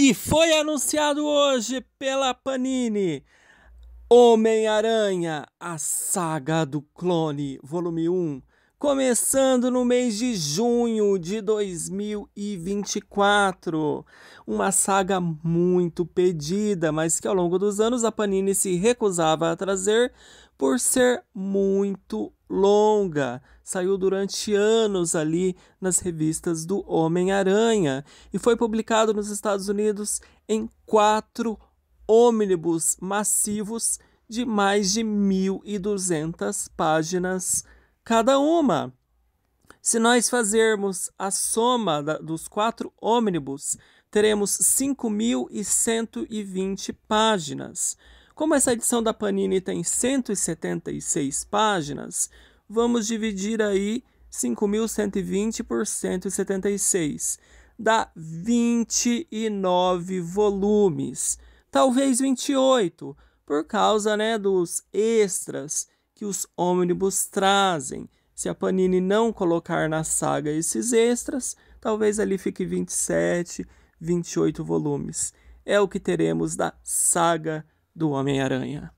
E foi anunciado hoje pela Panini Homem-Aranha, a Saga do Clone, volume 1, Começando no mês de junho de 2024, uma saga muito pedida, mas que ao longo dos anos a Panini se recusava a trazer por ser muito longa. Saiu durante anos ali nas revistas do Homem-Aranha e foi publicado nos Estados Unidos em quatro ônibus massivos de mais de 1.200 páginas cada uma. Se nós fazermos a soma da, dos quatro ônibus, teremos 5.120 páginas. Como essa edição da Panini tem 176 páginas, vamos dividir aí 5.120 por 176. Dá 29 volumes, talvez 28, por causa né, dos extras que os ônibus trazem. Se a Panini não colocar na saga esses extras, talvez ali fique 27, 28 volumes. É o que teremos da saga do Homem-Aranha.